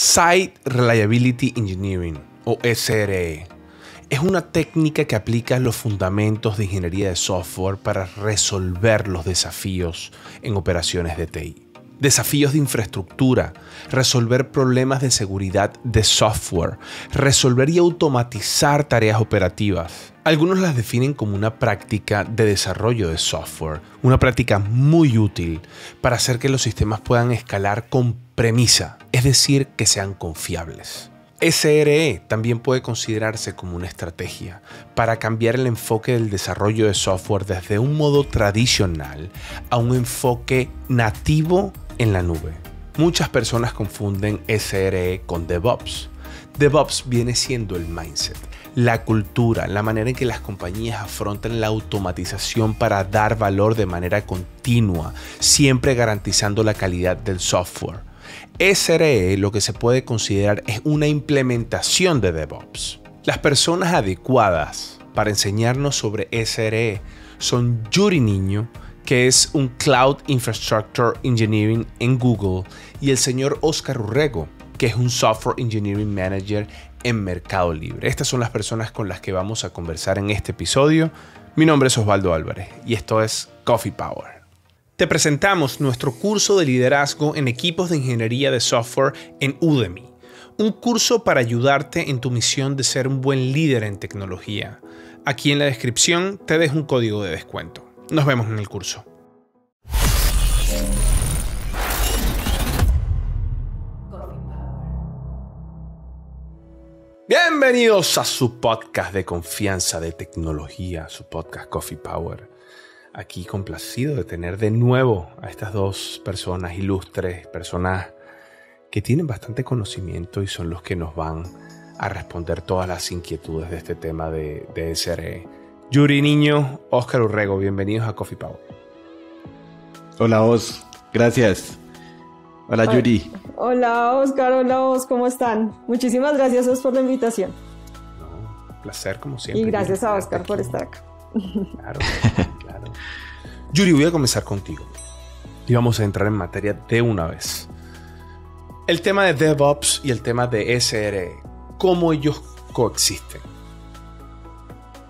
Site Reliability Engineering o SRE es una técnica que aplica los fundamentos de ingeniería de software para resolver los desafíos en operaciones de TI desafíos de infraestructura, resolver problemas de seguridad de software, resolver y automatizar tareas operativas. Algunos las definen como una práctica de desarrollo de software, una práctica muy útil para hacer que los sistemas puedan escalar con premisa, es decir, que sean confiables. SRE también puede considerarse como una estrategia para cambiar el enfoque del desarrollo de software desde un modo tradicional a un enfoque nativo en la nube. Muchas personas confunden SRE con DevOps. DevOps viene siendo el mindset, la cultura, la manera en que las compañías afrontan la automatización para dar valor de manera continua, siempre garantizando la calidad del software. SRE lo que se puede considerar es una implementación de DevOps. Las personas adecuadas para enseñarnos sobre SRE son Yuri Niño, que es un Cloud Infrastructure Engineering en Google, y el señor Oscar Urrego, que es un Software Engineering Manager en Mercado Libre. Estas son las personas con las que vamos a conversar en este episodio. Mi nombre es Osvaldo Álvarez y esto es Coffee Power. Te presentamos nuestro curso de liderazgo en equipos de ingeniería de software en Udemy, un curso para ayudarte en tu misión de ser un buen líder en tecnología. Aquí en la descripción te dejo un código de descuento. Nos vemos en el curso. Bienvenidos a su podcast de confianza de tecnología, su podcast Coffee Power aquí complacido de tener de nuevo a estas dos personas ilustres, personas que tienen bastante conocimiento y son los que nos van a responder todas las inquietudes de este tema de, de SRE. Yuri Niño, Oscar Urrego, bienvenidos a Coffee Power. Hola Os, gracias. Hola Yuri. Hola Oscar, hola Os, ¿cómo están? Muchísimas gracias por la invitación. un placer como siempre. Y gracias a Oscar por estar acá. Claro. Yuri, voy a comenzar contigo. Y vamos a entrar en materia de una vez. El tema de DevOps y el tema de SRE, ¿cómo ellos coexisten?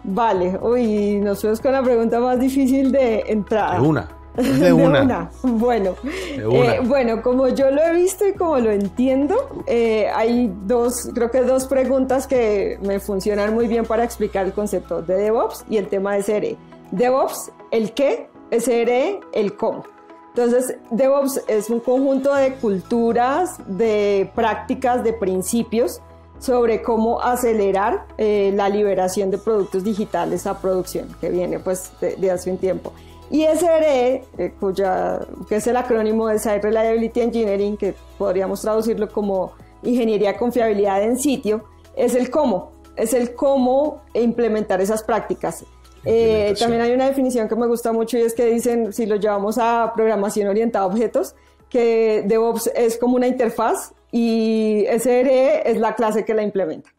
Vale, hoy nos con la pregunta más difícil de entrar. De una. Bueno, eh, bueno, como yo lo he visto y como lo entiendo, eh, hay dos, creo que dos preguntas que me funcionan muy bien para explicar el concepto de DevOps y el tema de SRE. DevOps el qué, SRE, el cómo. Entonces, DevOps es un conjunto de culturas, de prácticas, de principios sobre cómo acelerar eh, la liberación de productos digitales a producción, que viene pues de, hace un tiempo. Y SRE, cuya, eh, pues que es el acrónimo de Site Reliability Engineering, que podríamos traducirlo como ingeniería confiabilidad en sitio, es el cómo, es el cómo implementar esas prácticas, eh, también hay una definición que me gusta mucho y es que dicen, si lo llevamos a programación orientada a objetos, que DevOps es como una interfaz y SRE es la clase que la implementa.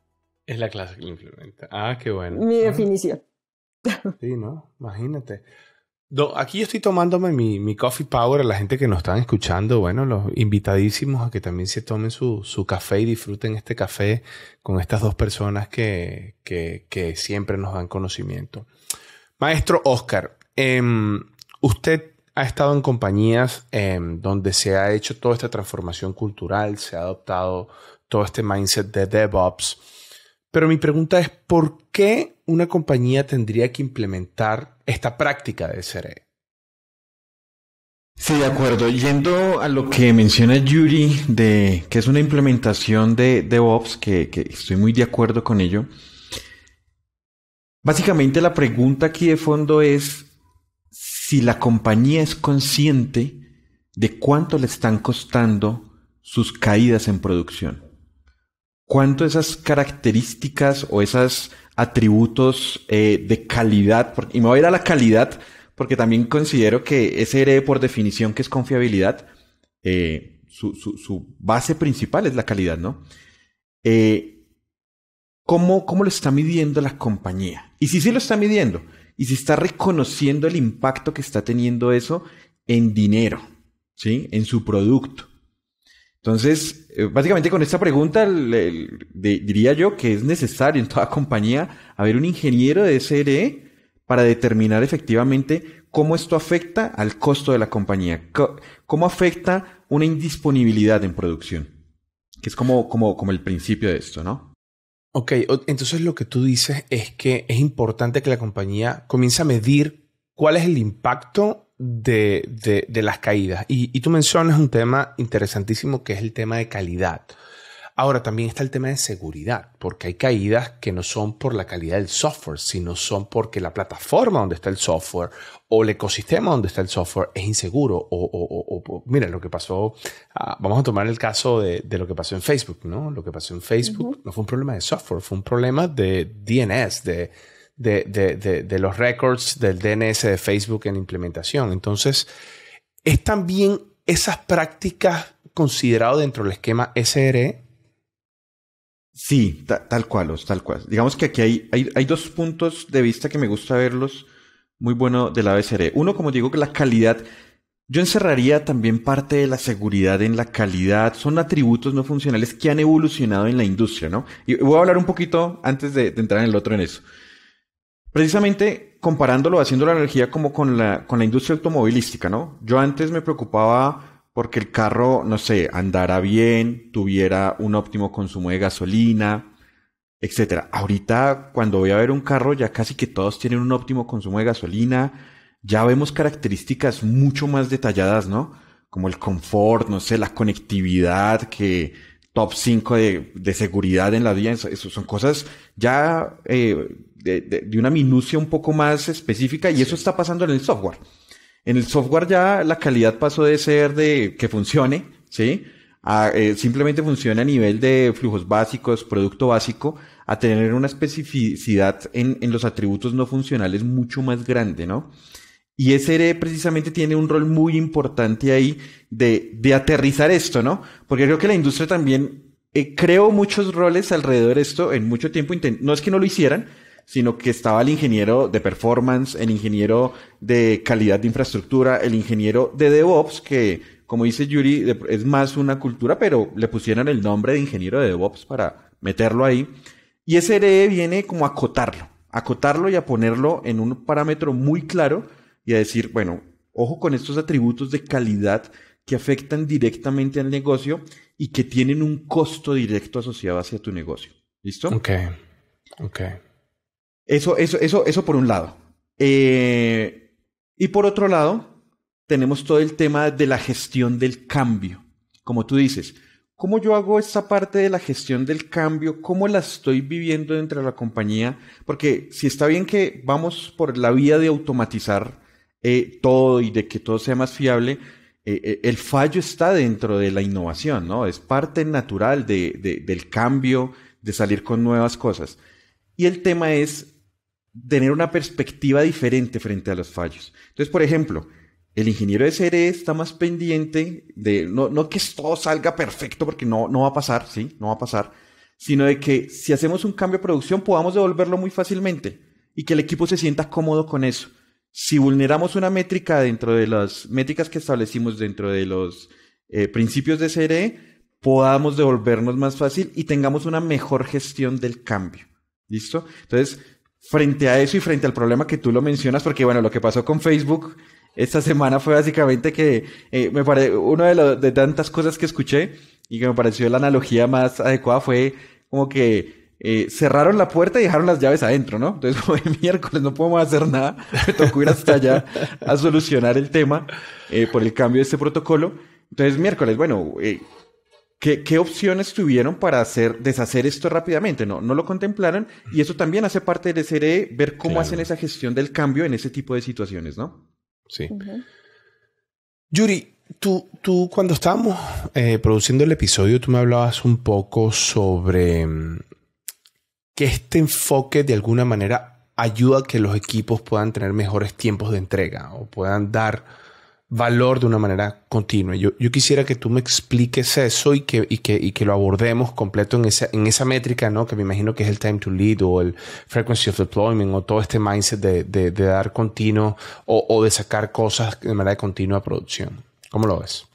Es la clase que la implementa. Ah, qué bueno. Mi definición. Sí, ¿no? Imagínate. Aquí aquí estoy tomándome mi, coffee power. A la gente que nos están escuchando, bueno, los invitadísimos a que también se tomen su, café y disfruten este café con estas dos personas que, que, siempre nos dan conocimiento. Maestro Oscar, em, usted ha estado en compañías em, donde se ha hecho toda esta transformación cultural, se ha adoptado todo este mindset de DevOps. Pero mi pregunta es, ¿por qué una compañía tendría que implementar esta práctica de SRE? Sí, de acuerdo. Yendo a lo que menciona Yuri, de que es una implementación de DevOps, que estoy muy de acuerdo con ello. Básicamente la pregunta aquí de fondo es si la compañía es consciente de cuánto le están costando sus caídas en producción cuánto esas características o esos atributos eh, de calidad, y me voy a ir a la calidad porque también considero que ese RE por definición que es confiabilidad, eh, su, base principal es la calidad, ¿no? Eh, ¿cómo, ¿Cómo lo está midiendo la compañía? Y si sí lo está midiendo, y si está reconociendo el impacto que está teniendo eso en dinero, ¿sí? En su producto. Entonces, eh, básicamente con esta pregunta diría yo que es necesario en toda compañía haber un ingeniero de SRE para determinar efectivamente cómo esto afecta al costo de la compañía, cómo afecta una indisponibilidad en producción, que es como, como, como el principio de esto, ¿no? Ok, entonces lo que tú dices es que es importante que la compañía comience a medir cuál es el impacto de, de, las caídas. Y, y, tú mencionas un tema interesantísimo que es el tema de calidad. Ahora también está el tema de seguridad, porque hay caídas que no son por la calidad del software, sino son porque la plataforma donde está el software o el ecosistema donde está el software es inseguro. O, o, o, mira lo que pasó, ah, vamos a tomar el caso de, de, lo que pasó en Facebook, ¿no? Lo que pasó en Facebook no fue un problema de software, fue un problema de DNS, de, de, los records del DNS de Facebook en implementación. Entonces, es también esas prácticas considerado dentro del esquema SRE. Sí, tal cual, tal cual. Digamos que aquí hay, hay, dos puntos de vista que me gusta verlos muy bueno de la SRE. Uno, como digo, que la calidad. Yo encerraría también parte de la seguridad en la calidad. Son atributos no funcionales que han evolucionado en la industria, ¿no? Y voy a hablar un poquito antes de entrar en el otro en eso. Precisamente comparándolo, haciendo la energía como con la, con la industria automovilística, ¿no? Yo antes me preocupaba porque el carro, no sé, andara bien, tuviera un óptimo consumo de gasolina, etcétera. Ahorita, cuando voy a ver un carro, ya casi que todos tienen un óptimo consumo de gasolina. Ya vemos características mucho más detalladas, ¿no? Como el confort, no sé, la conectividad, que top 5 de, de seguridad en la vía. Eso son cosas ya eh, de, una minucia un poco más específica y eso está pasando en el software. En el software ya la calidad pasó de ser de que funcione, ¿sí? A, eh, simplemente funciona a nivel de flujos básicos, producto básico, a tener una especificidad en, los atributos no funcionales mucho más grande, ¿no? Y ese e precisamente tiene un rol muy importante ahí de, aterrizar esto, ¿no? Porque creo que la industria también eh, creó muchos roles alrededor de esto en mucho tiempo. No es que no lo hicieran, sino que estaba el ingeniero de performance, el ingeniero de calidad de infraestructura, el ingeniero de DevOps, que como dice Yuri, es más una cultura, pero le pusieron el nombre de ingeniero de DevOps para meterlo ahí. Y ese re viene como a acotarlo, a acotarlo y a ponerlo en un parámetro muy claro y a decir, bueno, ojo con estos atributos de calidad que afectan directamente al negocio y que tienen un costo directo asociado hacia tu negocio. ¿Listo? Ok. Ok. Eso, eso, eso, eso por un lado. Eh, y por otro lado, tenemos todo el tema de la gestión del cambio. Como tú dices, ¿cómo yo hago esta parte de la gestión del cambio? ¿Cómo la estoy viviendo dentro de la compañía? Porque si está bien que vamos por la vía de automatizar eh, todo y de que todo sea más fiable, eh, el fallo está dentro de la innovación, ¿no? Es parte natural de, del cambio, de salir con nuevas cosas. Y el tema es tener una perspectiva diferente frente a los fallos. Entonces, por ejemplo, el ingeniero de CRE está más pendiente de, no, que todo salga perfecto, porque no, no va a pasar, ¿sí? No va a pasar, sino de que si hacemos un cambio de producción podamos devolverlo muy fácilmente y que el equipo se sienta cómodo con eso. Si vulneramos una métrica dentro de las métricas que establecimos dentro de los eh, principios de CRE, podamos devolvernos más fácil y tengamos una mejor gestión del cambio. ¿Listo? Entonces, frente a eso y frente al problema que tú lo mencionas, porque bueno, lo que pasó con Facebook esta semana fue básicamente que eh, me pare una de, de tantas cosas que escuché y que me pareció la analogía más adecuada fue como que eh, cerraron la puerta y dejaron las llaves adentro, ¿no? Entonces, miércoles no podemos hacer nada, me tocó ir hasta allá a solucionar el tema eh, por el cambio de este protocolo. Entonces, miércoles, bueno, eh, ¿Qué, opciones tuvieron para hacer, deshacer esto rápidamente? No, no lo contemplaron y eso también hace parte de ser e, ver cómo hacen esa gestión del cambio en ese tipo de situaciones, ¿no? Sí. Yuri, tú, tú cuando estábamos eh, produciendo el episodio, tú me hablabas un poco sobre mm, que este enfoque de alguna manera ayuda a que los equipos puedan tener mejores tiempos de entrega o puedan dar valor de una manera continua. Yo, quisiera que tú me expliques eso y que, que, lo abordemos completo en esa, en esa métrica, ¿no? Que me imagino que es el time to lead o el frequency of deployment o todo este mindset de, de, dar continuo o, o, de sacar cosas de manera continua a producción. ¿Cómo lo ves?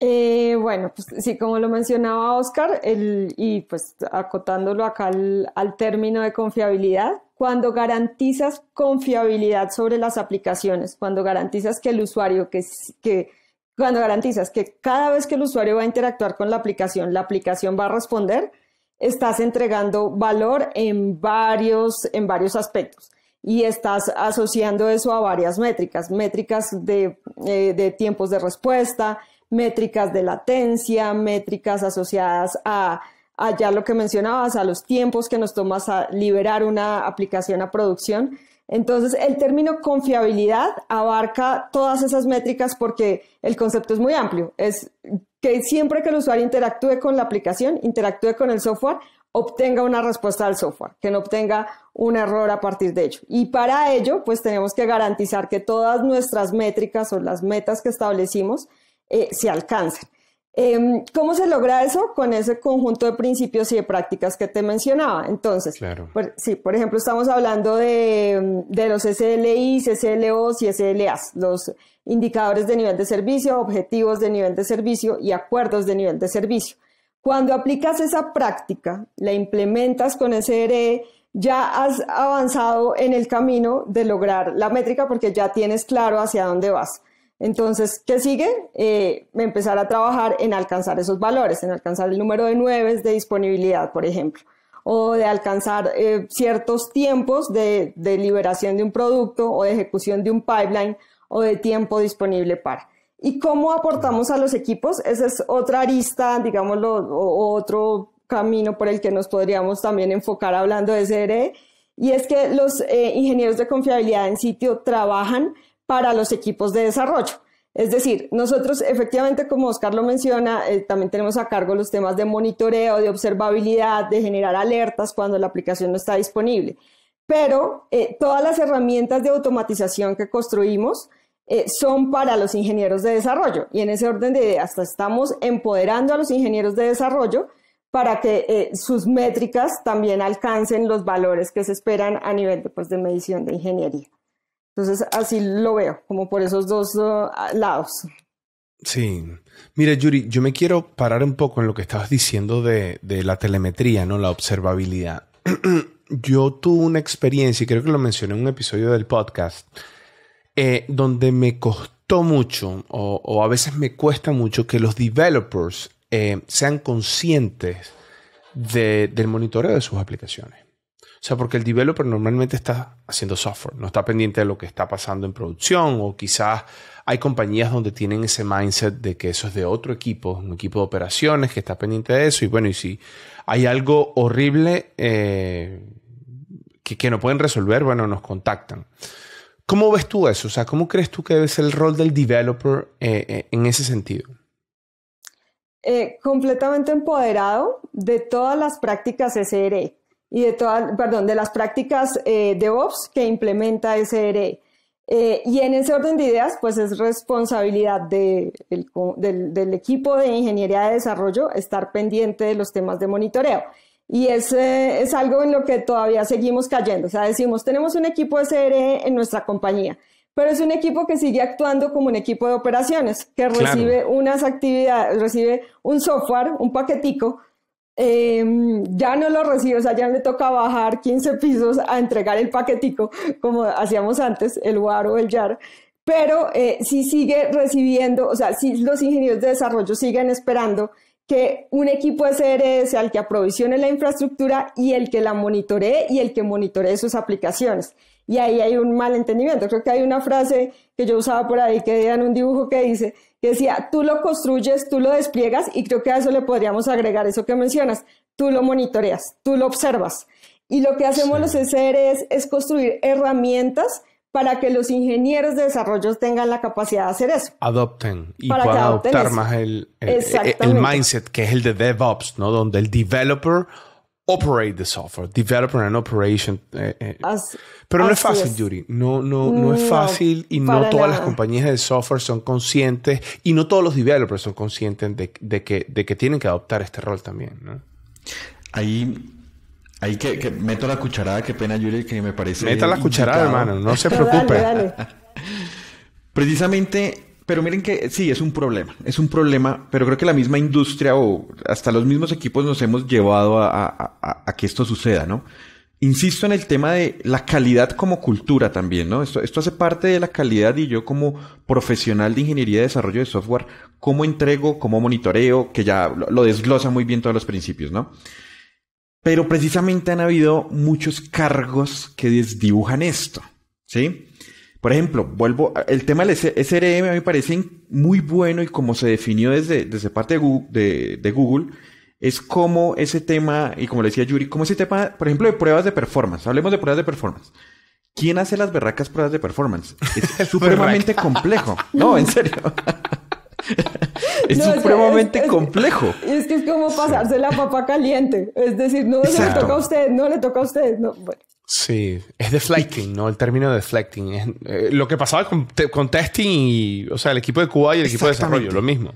Eh, bueno, pues sí, como lo mencionaba Oscar, el, y pues acotándolo acá al, al término de confiabilidad, cuando garantizas confiabilidad sobre las aplicaciones, cuando garantizas que el usuario, que, que, cuando garantizas que cada vez que el usuario va a interactuar con la aplicación, la aplicación va a responder, estás entregando valor en varios, en varios aspectos y estás asociando eso a varias métricas, métricas de, eh, tiempos de respuesta, métricas de latencia, métricas asociadas a allá lo que mencionabas, a los tiempos que nos tomas a liberar una aplicación a producción. Entonces, el término confiabilidad abarca todas esas métricas porque el concepto es muy amplio. Es que siempre que el usuario interactúe con la aplicación, interactúe con el software, obtenga una respuesta al software, que no obtenga un error a partir de ello. Y para ello, pues tenemos que garantizar que todas nuestras métricas o las metas que establecimos eh, se alcancen. Em, ¿Cómo se logra eso? Con ese conjunto de principios y de prácticas que te mencionaba. Entonces, por, sí, por ejemplo, estamos hablando de, de los SLIs, SLOs y SLAs, los indicadores de nivel de servicio, objetivos de nivel de servicio y acuerdos de nivel de servicio. Cuando aplicas esa práctica, la implementas con SRE, ya has avanzado en el camino de lograr la métrica porque ya tienes claro hacia dónde vas. Entonces, ¿qué sigue? Eh, empezar a trabajar en alcanzar esos valores, en alcanzar el número de nueves de disponibilidad, por ejemplo, o de alcanzar eh, ciertos tiempos de, liberación de un producto o de ejecución de un pipeline o de tiempo disponible para. ¿Y cómo aportamos a los equipos? Esa es otra arista, digámoslo, o otro camino por el que nos podríamos también enfocar hablando de SRE. Y es que los eh, ingenieros de confiabilidad en sitio trabajan para los equipos de desarrollo. Es decir, nosotros efectivamente, como Oscar lo menciona, eh, también tenemos a cargo los temas de monitoreo, de observabilidad, de generar alertas cuando la aplicación no está disponible. Pero eh, todas las herramientas de automatización que construimos eh, son para los ingenieros de desarrollo. Y en ese orden de ideas, estamos empoderando a los ingenieros de desarrollo para que sus métricas también alcancen los valores que se esperan a nivel de, pues, de medición de ingeniería. Entonces, así lo veo, como por esos dos eh, lados. Sí. Mira, Yuri, yo me quiero parar un poco en lo que estabas diciendo de, la telemetría, ¿no? La observabilidad. yo tuve una experiencia, y creo que lo mencioné en un episodio del podcast, eh, donde me costó mucho, o, a veces me cuesta mucho, que los developers eh, sean conscientes del monitoreo de sus aplicaciones. O sea, porque el developer normalmente está haciendo software, no está pendiente de lo que está pasando en producción o quizás hay compañías donde tienen ese mindset de que eso es de otro equipo, un equipo de operaciones que está pendiente de eso y bueno, y si hay algo horrible eh, que, no pueden resolver, bueno, nos contactan. ¿Cómo ves tú eso? O sea, ¿cómo crees tú que debe ser el rol del developer eh, eh, en ese sentido? completamente empoderado de todas las prácticas SRE y de todas, perdón, de las prácticas eh, DevOps que implementa SRE. Eh, y en ese orden de ideas, pues es responsabilidad de, el, del, equipo de ingeniería de desarrollo estar pendiente de los temas de monitoreo. Y es, es algo en lo que todavía seguimos cayendo. O sea, decimos, tenemos un equipo de SRE en nuestra compañía, pero es un equipo que sigue actuando como un equipo de operaciones, que recibe unas actividades, recibe un software, un paquetico Em, ya no lo recibe, o sea, ya le toca bajar 15 pisos a entregar el paquetico, como hacíamos antes, el WAR o el YAR, pero eh, sí sigue recibiendo, o sea, sí los ingenieros de desarrollo siguen esperando que un equipo de de sea el que aprovisione la infraestructura y el que la monitoree y el que monitoree sus aplicaciones y ahí hay un malentendimiento. Creo que hay una frase que yo usaba por ahí que era en un dibujo que dice, que decía, tú lo construyes, tú lo despliegas y creo que a eso le podríamos agregar eso que mencionas, tú lo monitoreas, tú lo observas. Y lo que hacemos los e es construir herramientas para que los ingenieros de desarrollo tengan la capacidad de hacer eso. Adopten y para adoptar más el, el, mindset que es el de DevOps, ¿no? Donde el developer operate the software, developer and operation. Eh, eh. Pero no es fácil, Yuri. No, no, no, es fácil y no todas las compañías de software son conscientes y no todos los developers son conscientes de, que, de que, tienen que adoptar este rol también. Ahí, ahí que, meto la cucharada, qué pena, Yuri, que me parece. Meta la cucharada, hermano, no se preocupe. Precisamente pero miren que sí, es un problema, es un problema, pero creo que la misma industria o hasta los mismos equipos nos hemos llevado a, que esto suceda, ¿no? Insisto en el tema de la calidad como cultura también, ¿no? Esto, esto hace parte de la calidad y yo como profesional de ingeniería de desarrollo de software, cómo entrego, cómo monitoreo, que ya lo, lo desglosa muy bien todos los principios, ¿no? Pero precisamente han habido muchos cargos que desdibujan esto, ¿sí? Por ejemplo, vuelvo, el tema del SRM a mí me parece muy bueno y como se definió desde, desde parte de Google, es como ese tema, y como le decía Yuri, como ese tema, por ejemplo, de pruebas de performance. Hablemos de pruebas de performance. ¿Quién hace las berracas pruebas de performance? Es supremamente complejo. No, en serio. es supremamente complejo. Es que es como pasarse la papa caliente. Es decir, no le toca a usted, no le toca a usted. Sí, es deflecting, ¿no? El término deflecting. Eh, lo que pasaba con, testing y, o sea, el equipo de Cuba y el equipo de desarrollo, lo mismo.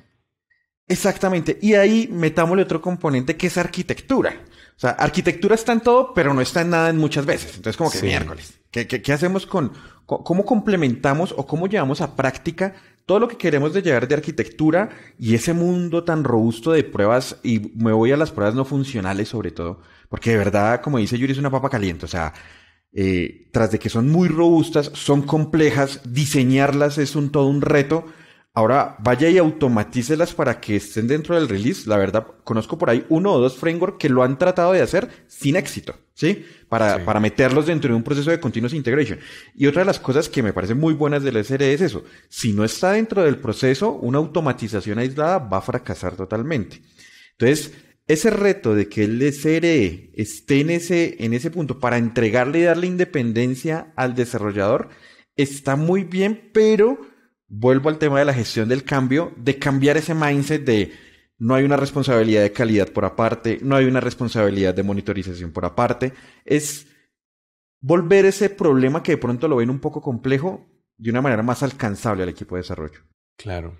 Exactamente. Y ahí metámosle otro componente que es arquitectura. O sea, arquitectura está en todo, pero no está en nada en muchas veces. Entonces, como que miércoles. qué, hacemos con, cómo complementamos o cómo llevamos a práctica todo lo que queremos de llegar de arquitectura y ese mundo tan robusto de pruebas, y me voy a las pruebas no funcionales sobre todo, porque de verdad, como dice Yuri, es una papa caliente, o sea, eh, tras de que son muy robustas, son complejas, diseñarlas es un todo un reto, Ahora vaya y automatícelas para que estén dentro del release. La verdad, conozco por ahí uno o dos frameworks que lo han tratado de hacer sin éxito, ¿sí? Para, para meterlos dentro de un proceso de continuous integration. Y otra de las cosas que me parecen muy buenas del SRE es eso. Si no está dentro del proceso, una automatización aislada va a fracasar totalmente. Entonces, ese reto de que el SRE esté en ese, en ese punto para entregarle y darle independencia al desarrollador está muy bien, pero vuelvo al tema de la gestión del cambio, de cambiar ese mindset de no hay una responsabilidad de calidad por aparte, no hay una responsabilidad de monitorización por aparte, es volver ese problema que de pronto lo ven un poco complejo de una manera más alcanzable al equipo de desarrollo. Claro,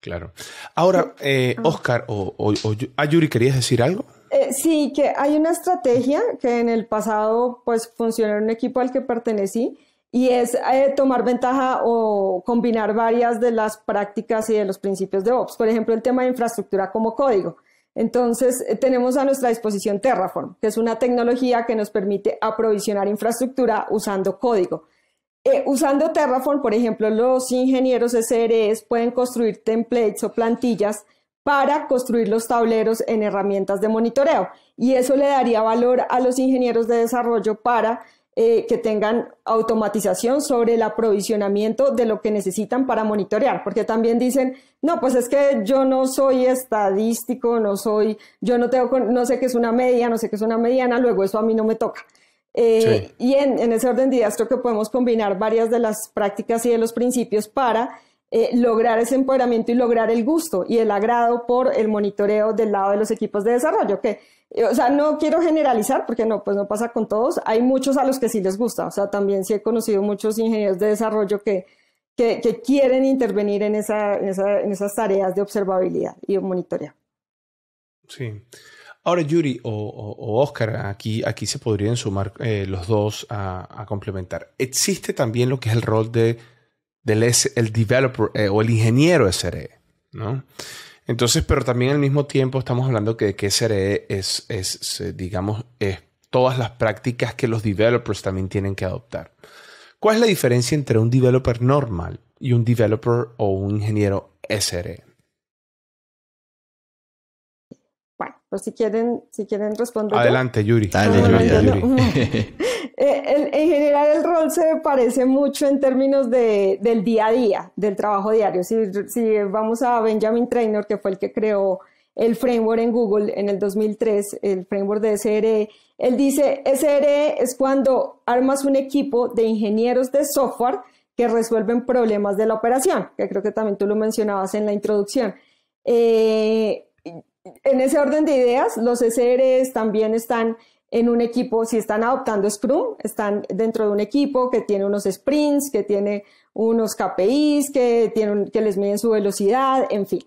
claro. Ahora, eh, ah. Oscar o, Ayuri, ah, ¿querías decir algo? Eh, sí, que hay una estrategia que en el pasado pues funcionó en un equipo al que pertenecí, y es eh, tomar ventaja o combinar varias de las prácticas y de los principios de Ops. Por ejemplo, el tema de infraestructura como código. Entonces, eh, tenemos a nuestra disposición Terraform, que es una tecnología que nos permite aprovisionar infraestructura usando código. Eh, usando Terraform, por ejemplo, los ingenieros SREs pueden construir templates o plantillas para construir los tableros en herramientas de monitoreo. Y eso le daría valor a los ingenieros de desarrollo para eh, que tengan automatización sobre el aprovisionamiento de lo que necesitan para monitorear, porque también dicen, no, pues es que yo no soy estadístico, no soy, yo no tengo, no sé qué es una media, no sé qué es una mediana, luego eso a mí no me toca. Eh, y en, ese orden de ideas creo que podemos combinar varias de las prácticas y de los principios para eh, lograr ese empoderamiento y lograr el gusto y el agrado por el monitoreo del lado de los equipos de desarrollo, que, eh, o sea, no quiero generalizar porque no, pues no pasa con todos, hay muchos a los que sí les gusta, o sea, también sí he conocido muchos ingenieros de desarrollo que, que, quieren intervenir en, esa, en, esas tareas de observabilidad y monitoreo. Sí. Ahora, Yuri o, Oscar, aquí, aquí se podrían sumar eh, los dos a, complementar. Existe también lo que es el rol de del el developer eh, o el ingeniero SRE, e, ¿no? Entonces, pero también al mismo tiempo estamos hablando que, que SRE es, es, digamos, es todas las prácticas que los developers también tienen que adoptar. ¿Cuál es la diferencia entre un developer normal y un developer o un ingeniero SRE? Bueno, pues si quieren, si quieren responder. Adelante, Yuri. Dale, Yuri. Eh, en general el rol se parece mucho en términos de, del día a día, del trabajo diario. Si, vamos a Benjamin Trainer, que fue el que creó el framework en Google en el 2003, el framework de SRE, él dice, SRE es cuando armas un equipo de ingenieros de software que resuelven problemas de la operación, que creo que también tú lo mencionabas en la introducción. Eh, en ese orden de ideas, los SREs también están en un equipo, si están adoptando Scrum, están dentro de un equipo que tiene unos sprints, que tiene unos KPIs, que, tienen, que les miden su velocidad, en fin.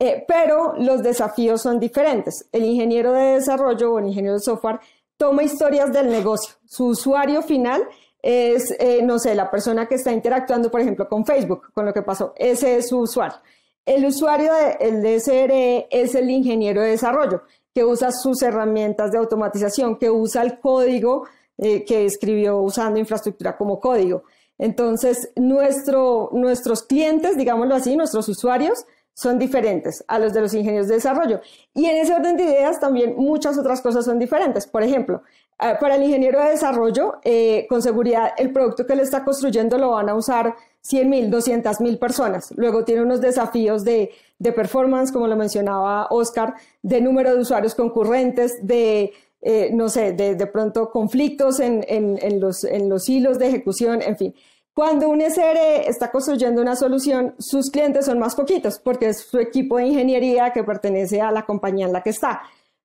Eh, pero los desafíos son diferentes. El ingeniero de desarrollo o el ingeniero de software toma historias del negocio. Su usuario final es, eh, no sé, la persona que está interactuando, por ejemplo, con Facebook, con lo que pasó. Ese es su usuario. El usuario del de SRE e es el ingeniero de desarrollo que usa sus herramientas de automatización, que usa el código eh, que escribió usando infraestructura como código. Entonces, nuestros clientes, digámoslo así, nuestros usuarios, son diferentes a los de los ingenieros de desarrollo. Y en ese orden de ideas también muchas otras cosas son diferentes. Por ejemplo, eh, para el ingeniero de desarrollo, eh, con seguridad el producto que le está construyendo lo van a usar 100 mil, 200 mil personas. Luego tiene unos desafíos de de performance, como lo mencionaba Oscar, de número de usuarios concurrentes, de, eh, no sé, de, de pronto conflictos en, en, los, en los hilos de ejecución, en fin. Cuando un SRE está construyendo una solución, sus clientes son más poquitos porque es su equipo de ingeniería que pertenece a la compañía en la que está,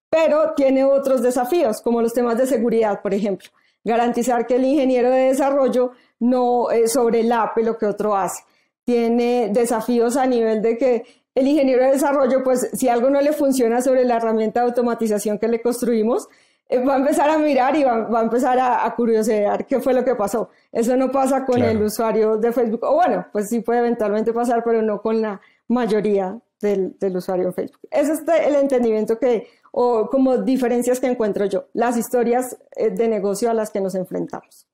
pero tiene otros desafíos, como los temas de seguridad, por ejemplo. Garantizar que el ingeniero de desarrollo no eh, sobrelape lo que otro hace. Tiene desafíos a nivel de que el ingeniero de desarrollo, pues si algo no le funciona sobre la herramienta de automatización que le construimos, eh, va a empezar a mirar y va, a empezar a, a, curiosear qué fue lo que pasó. Eso no pasa con el usuario de Facebook, o bueno, pues sí puede eventualmente pasar, pero no con la mayoría del, usuario de Facebook. Ese es este el entendimiento que, o como diferencias que encuentro yo, las historias eh, de negocio a las que nos enfrentamos.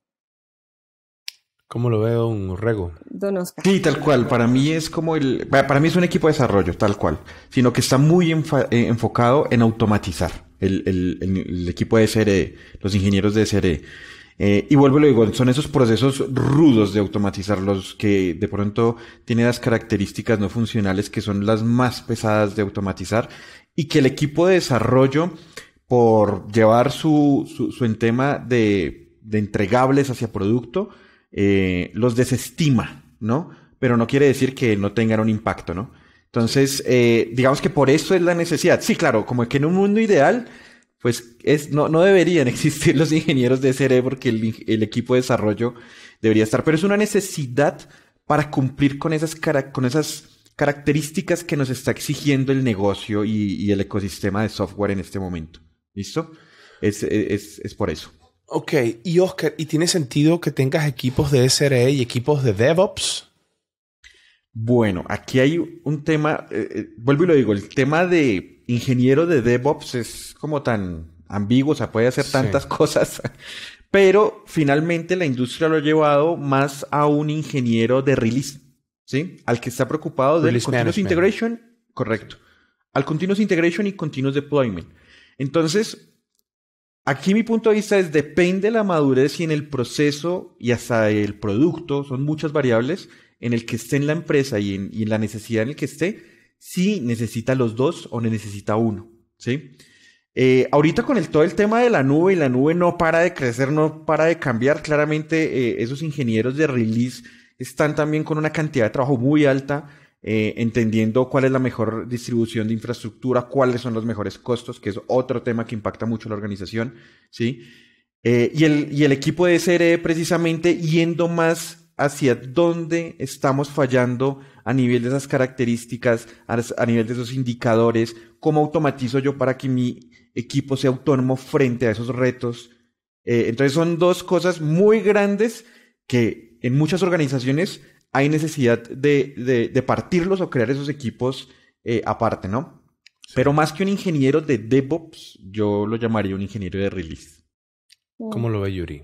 ¿Cómo lo veo un rego? Don Sí, tal cual. Para mí es como el. Para mí es un equipo de desarrollo, tal cual. Sino que está muy eh, enfocado en automatizar el, equipo de SRE, los ingenieros de SRE. Eh, y vuelvo y lo digo, son esos procesos rudos de automatizar los que de pronto tienen las características no funcionales que son las más pesadas de automatizar y que el equipo de desarrollo, por llevar su, su, su de, de entregables hacia producto, eh, los desestima, ¿no? Pero no quiere decir que no tengan un impacto, ¿no? Entonces, eh, digamos que por eso es la necesidad. Sí, claro, como que en un mundo ideal, pues es, no, deberían existir los ingenieros de CRE porque el, equipo de desarrollo debería estar, pero es una necesidad para cumplir con esas, con esas características que nos está exigiendo el negocio y, el ecosistema de software en este momento. ¿Listo? es por eso. Ok, y Oscar, ¿y tiene sentido que tengas equipos de SRE y equipos de DevOps? Bueno, aquí hay un tema, eh, eh, vuelvo y lo digo, el tema de ingeniero de DevOps es como tan ambiguo, o sea, puede hacer tantas cosas, pero finalmente la industria lo ha llevado más a un ingeniero de release, ¿sí? Al que está preocupado del continuous integration, correcto, al continuous integration y continuous deployment. Entonces, Aquí mi punto de vista es depende de la madurez y en el proceso y hasta el producto, son muchas variables en el que esté en la empresa y en, la necesidad en el que esté, si necesita los dos o necesita uno, ¿sí? Eh, ahorita con el, todo el tema de la nube y la nube no para de crecer, no para de cambiar, claramente eh, esos ingenieros de release están también con una cantidad de trabajo muy alta eh, entendiendo cuál es la mejor distribución de infraestructura, cuáles son los mejores costos, que es otro tema que impacta mucho la organización, ¿sí? Eh, y, el, equipo de SRE precisamente yendo más hacia dónde estamos fallando a nivel de esas características, a, nivel de esos indicadores, cómo automatizo yo para que mi equipo sea autónomo frente a esos retos. Eh, entonces son dos cosas muy grandes que en muchas organizaciones hay necesidad de, partirlos o crear esos equipos eh, aparte, ¿no? Pero más que un ingeniero de DevOps, yo lo llamaría un ingeniero de release. ¿Cómo mm. lo ve Yuri?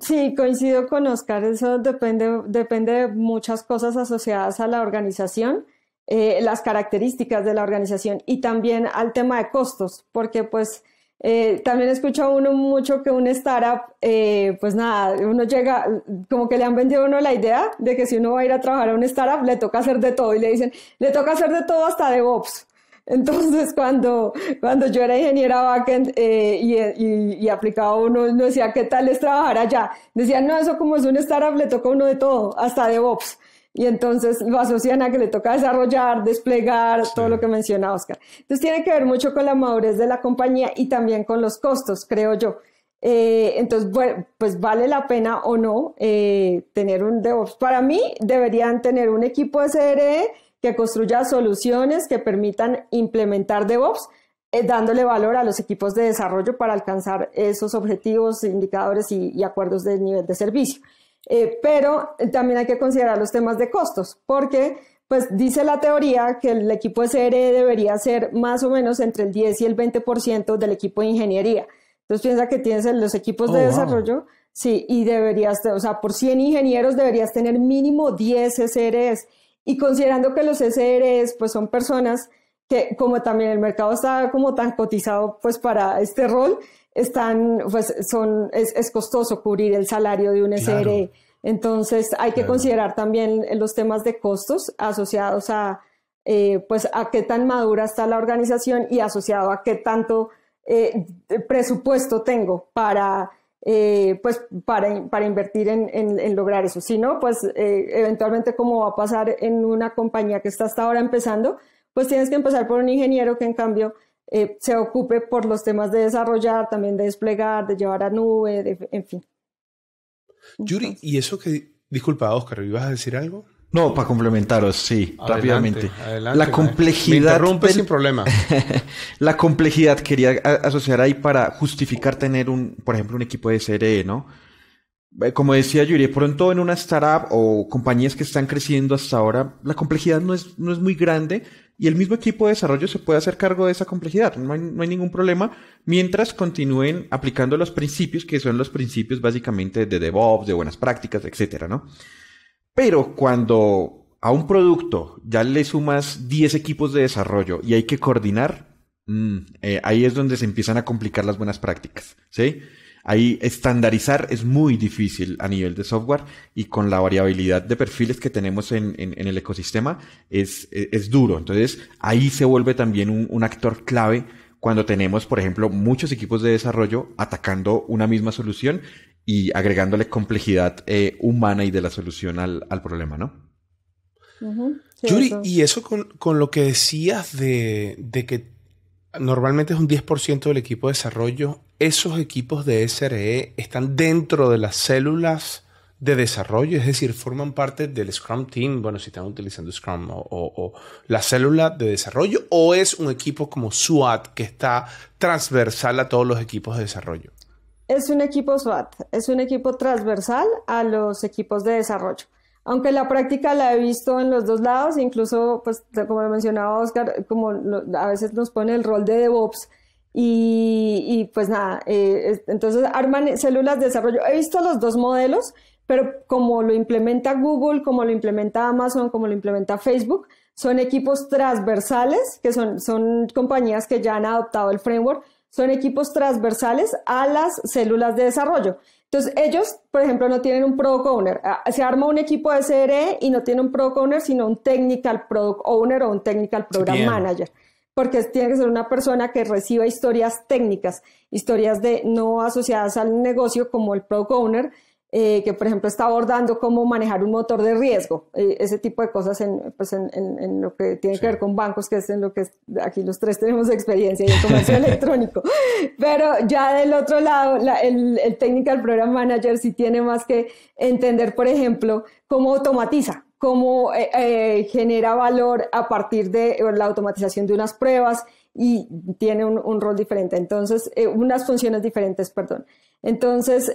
Sí, coincido con Oscar. Eso depende, depende de muchas cosas asociadas a la organización. Eh, las características de la organización y también al tema de costos, porque pues eh, también escucha uno mucho que un startup, eh, pues nada, uno llega, como que le han vendido uno la idea de que si uno va a ir a trabajar a un startup, le toca hacer de todo y le dicen, le toca hacer de todo hasta DevOps. Entonces, cuando, cuando yo era ingeniera backend eh, y, aplicaba uno, no decía, ¿qué tal es trabajar allá? Decían, no, eso como es un startup, le toca uno de todo, hasta DevOps y entonces lo asocian a que le toca desarrollar, desplegar, todo lo que menciona Oscar. Entonces tiene que ver mucho con la madurez de la compañía y también con los costos, creo yo. Eh, entonces, pues vale la pena o no eh, tener un DevOps. Para mí, deberían tener un equipo de CRE que construya soluciones que permitan implementar DevOps, eh, dándole valor a los equipos de desarrollo para alcanzar esos objetivos, indicadores y acuerdos de nivel de servicio. Eh, pero también hay que considerar los temas de costos, porque pues dice la teoría que el equipo de e debería ser más o menos entre el 10 y el 20% del equipo de ingeniería. Entonces piensa que tienes los equipos oh, de desarrollo, sí, y deberías, o sea, por 100 ingenieros deberías tener mínimo 10 SREs. Y considerando que los SREs pues son personas que como también el mercado está como tan cotizado pues para este rol, están, pues son, es, costoso cubrir el salario de un SRE. Entonces hay que considerar también los temas de costos asociados a, eh, pues a qué tan madura está la organización y asociado a qué tanto eh, presupuesto tengo para, eh, pues para, invertir en, en, lograr eso. Si no, pues eventualmente como va a pasar en una compañía que está hasta ahora empezando, pues tienes que empezar por un ingeniero que en cambio eh, se ocupe por los temas de desarrollar, también de desplegar, de llevar a nube, de, en fin. Yuri, ¿y eso que... Disculpa, Oscar, ¿ibas a decir algo? No, para complementaros, sí, rápidamente. Adelante, la complejidad. Me interrumpe sin problema. la complejidad quería asociar ahí para justificar tener un, por ejemplo, un equipo de SRE, ¿no? Eh, como decía Yuri, pronto en una startup o compañías que están creciendo hasta ahora, la complejidad no es, no es muy grande y el mismo equipo de desarrollo se puede hacer cargo de esa complejidad. No hay, ningún problema mientras continúen aplicando los principios que son los principios básicamente de DevOps, de buenas prácticas, etcétera, ¿no? Pero cuando a un producto ya le sumas 10 equipos de desarrollo y hay que coordinar, mm, eh, ahí es donde se empiezan a complicar las buenas prácticas, ¿sí? Ahí estandarizar es muy difícil a nivel de software y con la variabilidad de perfiles que tenemos en, el ecosistema es, e, es, duro. Entonces ahí se vuelve también un, actor clave cuando tenemos, por ejemplo, muchos equipos de desarrollo atacando una misma solución y agregándole complejidad eh, humana y de la solución al, problema, ¿no? Yuri, y eso con, lo que decías de, de que normalmente es un 10% del equipo de desarrollo esos equipos de SRE están dentro de las células de desarrollo, es decir, forman parte del Scrum Team, bueno, si están utilizando Scrum o, la célula de desarrollo, o es un equipo como SWAT que está transversal a todos los equipos de desarrollo. Es un equipo SWAT, es un equipo transversal a los equipos de desarrollo. Aunque la práctica la he visto en los dos lados, incluso, pues, como mencionaba Oscar, como a veces nos pone el rol de DevOps, y, pues nada, eh, entonces arman células de desarrollo. He visto los dos modelos, pero como lo implementa Google, como lo implementa Amazon, como lo implementa Facebook, son equipos transversales, que son, son compañías que ya han adoptado el framework, son equipos transversales a las células de desarrollo. Entonces, ellos, por ejemplo, no tienen un product owner. Ah, se arma un equipo de C.R.E. y no tiene un product owner, sino un technical product owner o un technical program manager porque tiene que ser una persona que reciba historias técnicas, historias de no asociadas al negocio como el pro owner, eh, que por ejemplo está abordando cómo manejar un motor de riesgo, eh, ese tipo de cosas en, pues, lo que tiene que ver con bancos, que es en lo que aquí los tres tenemos experiencia en el comercio electrónico. Pero ya del otro lado, la, el, el Technical Program Manager sí tiene más que entender, por ejemplo, cómo automatiza, cómo eh, eh, genera valor a partir de eh, la automatización de unas pruebas y tiene un, rol diferente, entonces, unas funciones diferentes, perdón. Entonces,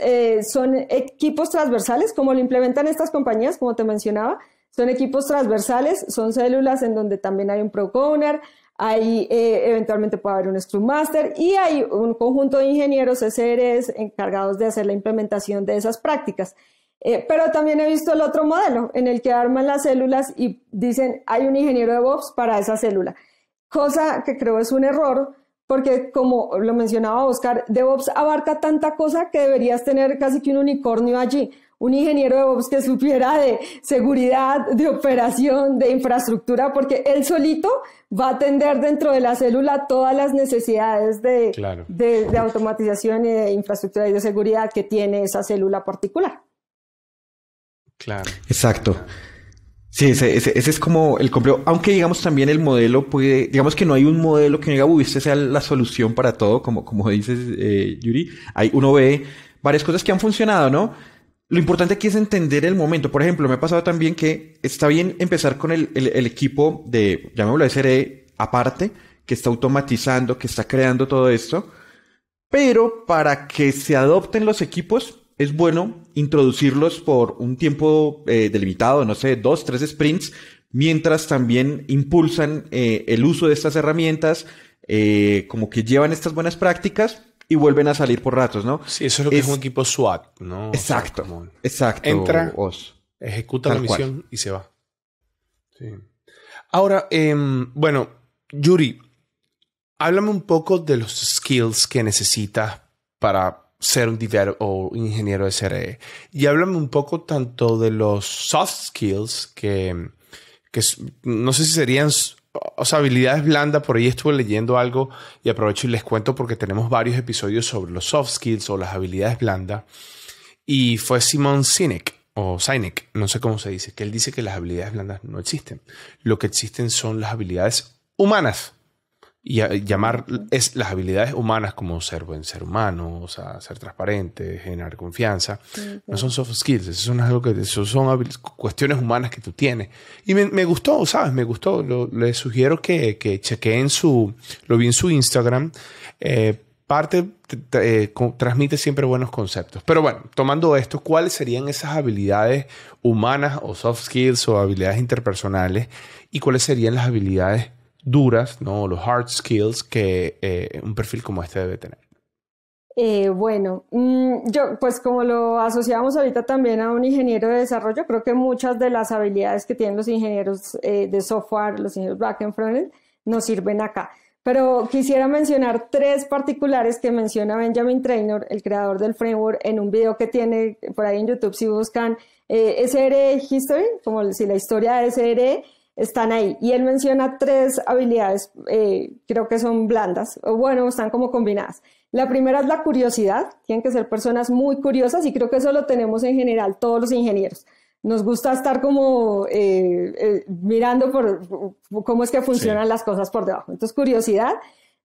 son equipos transversales, como lo implementan estas compañías, como te mencionaba, son equipos transversales, son células en donde también hay un pro owner, hay eventualmente puede haber un Scrum Master y hay un conjunto de ingenieros SRS encargados de hacer la implementación de esas prácticas. Eh, pero también he visto el otro modelo, en el que arman las células y dicen, hay un ingeniero de DevOps para esa célula. Cosa que creo es un error, porque como lo mencionaba Oscar, DevOps abarca tanta cosa que deberías tener casi que un unicornio allí. Un ingeniero de DevOps que supiera de seguridad, de operación, de infraestructura, porque él solito va a atender dentro de la célula todas las necesidades de automatización y de infraestructura y de seguridad que tiene esa célula particular. Claro. Exacto. Sí, ese, es como el complejo. Aunque digamos también el modelo puede, digamos que no hay un modelo que diga, uy, este sea la solución para todo, como, como dices, eh, Yuri. Hay, uno ve varias cosas que han funcionado, ¿no? Lo importante aquí es entender el momento. Por ejemplo, me ha pasado también que está bien empezar con el, el, el equipo de, llamémoslo SRE aparte, que está automatizando, que está creando todo esto. Pero para que se adopten los equipos, es bueno introducirlos por un tiempo eh, delimitado, no sé, dos, tres sprints, mientras también impulsan eh, el uso de estas herramientas, eh, como que llevan estas buenas prácticas y vuelven a salir por ratos, ¿no? Sí, eso es lo que es, un equipo SWAT, ¿no? Exacto, exacto. Entra, ejecuta la misión y se va. Ahora, em, bueno, Yuri, háblame un poco de los skills que necesita para ser un o ingeniero de SRE. Y háblame un poco tanto de los soft skills que, que no sé si serían o sea, habilidades blandas, por ahí estuve leyendo algo y aprovecho y les cuento porque tenemos varios episodios sobre los soft skills o las habilidades blandas. Y fue Simon Sinek, o Sinek, no sé cómo se dice, que él dice que las habilidades blandas no existen. Lo que existen son las habilidades humanas y llamar es, las habilidades humanas como ser buen ser humano, o sea, ser transparente, generar confianza, no son soft skills, eso son, que, son cuestiones humanas que tú tienes. Y me, gustó, ¿sabes? Me gustó. les sugiero que, chequen chequeen su, lo vi en su Instagram. Eh, parte eh, transmite siempre buenos conceptos. Pero bueno, tomando esto, ¿cuáles serían esas habilidades humanas o soft skills o habilidades interpersonales? ¿Y cuáles serían las habilidades duras, ¿no? los hard skills que eh, un perfil como este debe tener? Eh, bueno, mm, yo pues como lo asociamos ahorita también a un ingeniero de desarrollo, creo que muchas de las habilidades que tienen los ingenieros eh, de software, los ingenieros back and front nos sirven acá. Pero quisiera mencionar tres particulares que menciona Benjamin Trainor, el creador del framework, en un video que tiene por ahí en YouTube si buscan SRE History, como si la historia de SRE, están ahí. Y él menciona tres habilidades, eh, creo que son blandas, o bueno, están como combinadas. La primera es la curiosidad, tienen que ser personas muy curiosas y creo que eso lo tenemos en general todos los ingenieros. Nos gusta estar como eh, eh, mirando por, cómo es que funcionan las cosas por debajo. Entonces, curiosidad.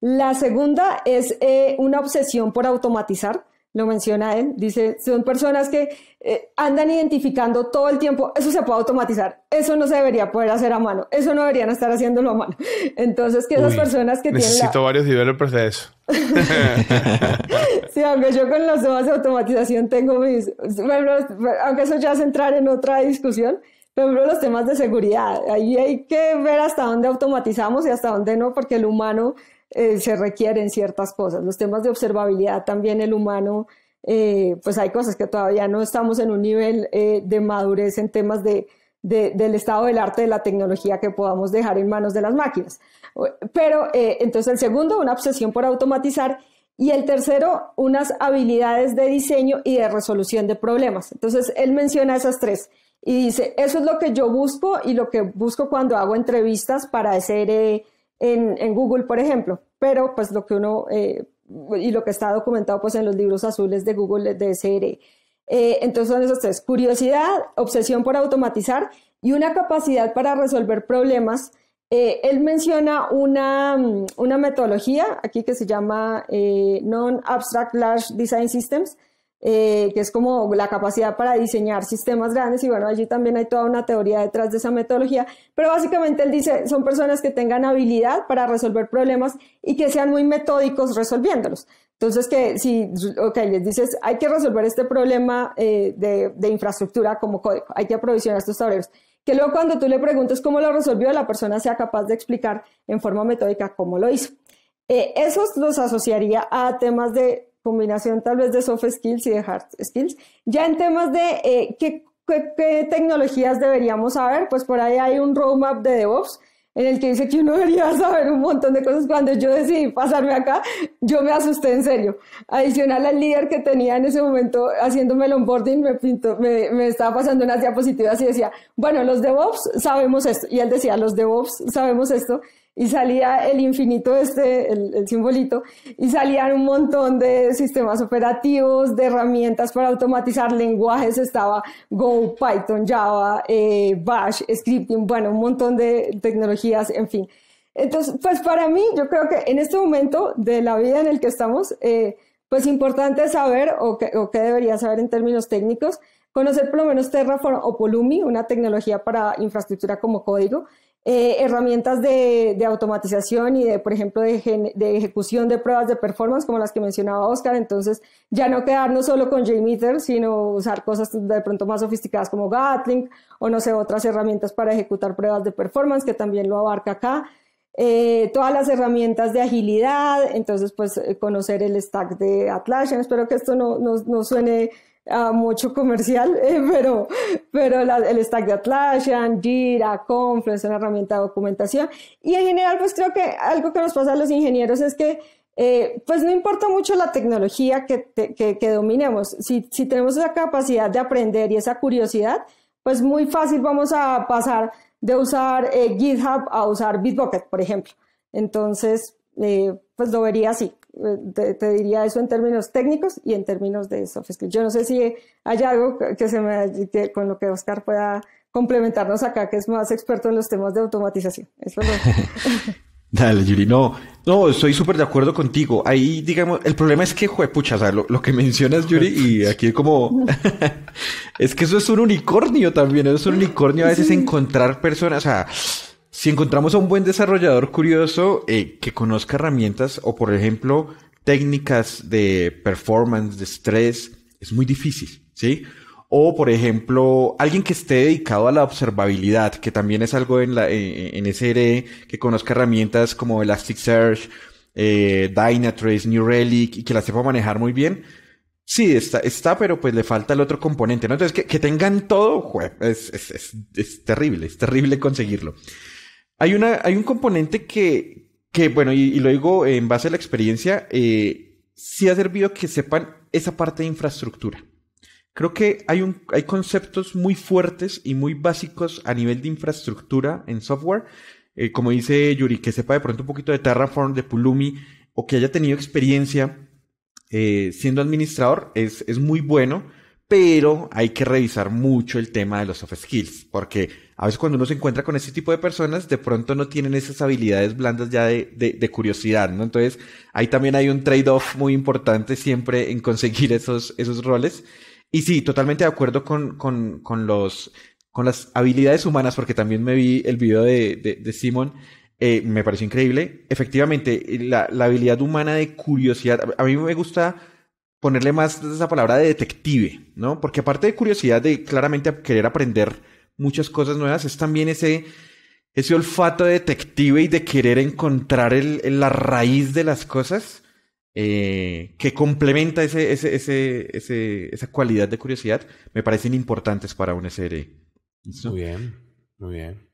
La segunda es una obsesión por automatizar lo menciona él, dice, son personas que eh, andan identificando todo el tiempo, eso se puede automatizar, eso no se debería poder hacer a mano, eso no deberían estar haciéndolo a mano. Entonces, que esas personas que necesito tienen... Necesito varios developers de eso. sí, aunque yo con los temas de automatización tengo mis... Bueno, aunque eso ya es entrar en otra discusión, pero los temas de seguridad, ahí hay que ver hasta dónde automatizamos y hasta dónde no, porque el humano eh, se requieren ciertas cosas. Los temas de observabilidad también el humano, eh, pues hay cosas que todavía no estamos en un nivel eh, de madurez en temas de, del estado del arte de la tecnología que podamos dejar en manos de las máquinas. Pero entonces el segundo, una obsesión por automatizar. Y el tercero, unas habilidades de diseño y de resolución de problemas. Entonces, él menciona esas tres y dice, eso es lo que yo busco y lo que busco cuando hago entrevistas para hacer en, Google, por ejemplo. Pero pues lo que uno, eh, y lo que está documentado pues en los libros azules de Google de SRE. Eh, entonces son esos tres, curiosidad, obsesión por automatizar y una capacidad para resolver problemas. Eh, él menciona una, una, metodología aquí que se llama Non-Abstract Large Design Systems, eh, que es como la capacidad para diseñar sistemas grandes y bueno, allí también hay toda una teoría detrás de esa metodología, pero básicamente él dice, son personas que tengan habilidad para resolver problemas y que sean muy metódicos resolviéndolos. Entonces, que si, ok, les dices, hay que resolver este problema eh, de, infraestructura como código, hay que aprovisionar estos tableros. Que luego cuando tú le preguntes cómo lo resolvió, la persona sea capaz de explicar en forma metódica cómo lo hizo. Eh, esos los asociaría a temas de combinación tal vez de soft skills y de hard skills. Ya en temas de eh, qué, qué tecnologías deberíamos saber, pues por ahí hay un roadmap de DevOps en el que dice que uno debería saber un montón de cosas. Cuando yo decidí pasarme acá, yo me asusté en serio. Adicional al líder que tenía en ese momento haciéndome el onboarding, me, pintó, me, me estaba pasando unas diapositivas y decía, bueno, los DevOps sabemos esto. Y él decía, los DevOps sabemos esto y salía el infinito este, el, el, simbolito, y salían un montón de sistemas operativos, de herramientas para automatizar lenguajes, estaba Go, Python, Java, eh, Bash, Scripting, bueno, un montón de tecnologías, en fin. Entonces, pues para mí, yo creo que en este momento de la vida en el que estamos, eh, pues importante saber, o que, o que debería saber en términos técnicos, conocer por lo menos Terraform o Polumi, una tecnología para infraestructura como código, eh, herramientas de, automatización y de, por ejemplo, de, de, ejecución de pruebas de performance como las que mencionaba Oscar. Entonces, ya no quedarnos solo con JMeter, sino usar cosas de pronto más sofisticadas como Gatling o no sé, otras herramientas para ejecutar pruebas de performance que también lo abarca acá. Eh, todas las herramientas de agilidad, entonces pues eh, conocer el stack de Atlassian, espero que esto no, no, no suene mucho comercial, eh, pero, pero el stack de Atlassian, Jira, Confluence, una herramienta de documentación. Y en general, pues creo que algo que nos pasa a los ingenieros es que eh, pues no importa mucho la tecnología que, que, dominemos, si, tenemos esa capacidad de aprender y esa curiosidad, pues muy fácil vamos a pasar de usar eh, GitHub a usar Bitbucket, por ejemplo. Entonces, pues lo vería así te, diría eso en términos técnicos y en términos de software Yo no sé si hay algo que se me, con lo que Oscar pueda complementarnos acá, que es más experto en los temas de automatización. Dale, Yuri. No, no, estoy súper de acuerdo contigo. Ahí, digamos, el problema es que, juepucha, o sea, lo, que mencionas, Yuri, y aquí como... es que eso es un unicornio también, es un unicornio a veces encontrar personas, o sea si encontramos a un buen desarrollador curioso eh, que conozca herramientas o, por ejemplo, técnicas de performance, de estrés, es muy difícil, ¿sí? O, por ejemplo, alguien que esté dedicado a la observabilidad, que también es algo en, la, en en SRE, e, que conozca herramientas como Elasticsearch, eh, Dynatrace, New Relic, y que las sepa manejar muy bien. Sí, está, está, pero pues le falta el otro componente, ¿no? Entonces, que, tengan todo, es, es, es terrible, es terrible conseguirlo. Hay, una, hay un componente que, bueno, y, lo digo en base a la experiencia, eh, sí ha servido que sepan esa parte de infraestructura. Creo que hay, un, hay conceptos muy fuertes y muy básicos a nivel de infraestructura en software. Eh, como dice Yuri, que sepa de pronto un poquito de Terraform, de Pulumi, o que haya tenido experiencia eh, siendo administrador, es, es muy bueno, pero hay que revisar mucho el tema de los soft skills, porque a veces cuando uno se encuentra con ese tipo de personas, de pronto no tienen esas habilidades blandas ya de, curiosidad, ¿no? Entonces, ahí también hay un trade-off muy importante siempre en conseguir esos, esos roles. Y sí, totalmente de acuerdo con, los, con las habilidades humanas, porque también me vi el video de, de, Simon. Eh, me pareció increíble. Efectivamente, la, la habilidad humana de curiosidad. A mí me gusta ponerle más esa palabra de detective, ¿no? Porque aparte de curiosidad, de claramente querer aprender muchas cosas nuevas, es también ese, ese olfato de detective y de querer encontrar la raíz de las cosas eh, que complementa ese, ese, ese, esa cualidad de curiosidad, me parecen importantes para un SRE. Muy bien, muy bien.